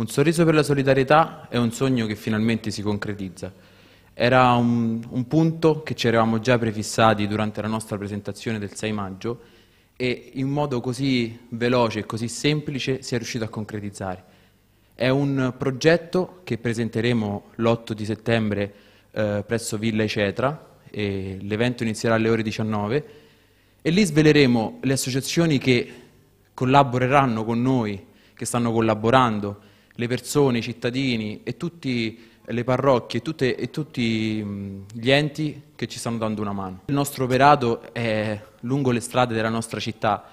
Un sorriso per la solidarietà è un sogno che finalmente si concretizza. Era un, un punto che ci eravamo già prefissati durante la nostra presentazione del 6 maggio e in modo così veloce e così semplice si è riuscito a concretizzare. È un progetto che presenteremo l'8 di settembre eh, presso Villa Ecetra, e l'evento inizierà alle ore 19 e lì sveleremo le associazioni che collaboreranno con noi, che stanno collaborando le persone, i cittadini e tutte le parrocchie tutte, e tutti mm, gli enti che ci stanno dando una mano. Il nostro operato è lungo le strade della nostra città.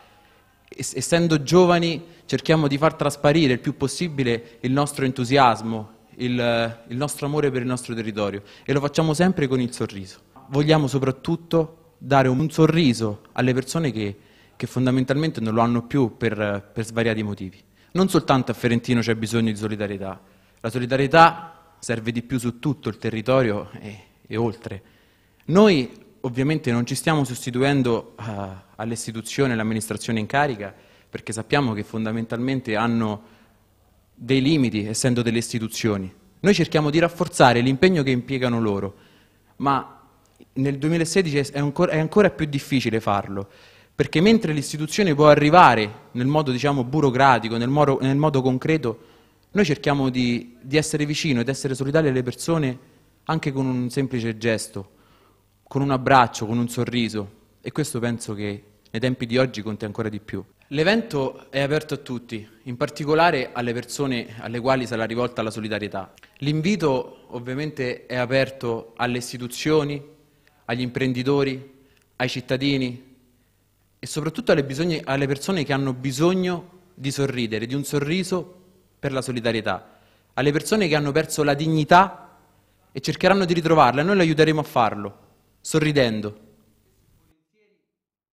Essendo giovani cerchiamo di far trasparire il più possibile il nostro entusiasmo, il, il nostro amore per il nostro territorio e lo facciamo sempre con il sorriso. Vogliamo soprattutto dare un sorriso alle persone che, che fondamentalmente non lo hanno più per, per svariati motivi non soltanto a Ferentino c'è bisogno di solidarietà, la solidarietà serve di più su tutto il territorio e, e oltre. Noi ovviamente non ci stiamo sostituendo uh, alle e all'amministrazione in carica perché sappiamo che fondamentalmente hanno dei limiti essendo delle istituzioni. Noi cerchiamo di rafforzare l'impegno che impiegano loro, ma nel 2016 è ancora, è ancora più difficile farlo perché mentre l'istituzione può arrivare nel modo diciamo, burocratico, nel modo, nel modo, concreto, noi cerchiamo di, di essere vicino, ed essere solidali alle persone anche con un semplice gesto, con un abbraccio, con un sorriso. E questo penso che nei tempi di oggi conti ancora di più. L'evento è aperto a tutti, in particolare alle persone alle quali sarà rivolta la solidarietà. L'invito ovviamente è aperto alle istituzioni, agli imprenditori, ai cittadini, e soprattutto alle, bisogno, alle persone che hanno bisogno di sorridere, di un sorriso per la solidarietà, alle persone che hanno perso la dignità e cercheranno di ritrovarla, noi le aiuteremo a farlo, sorridendo.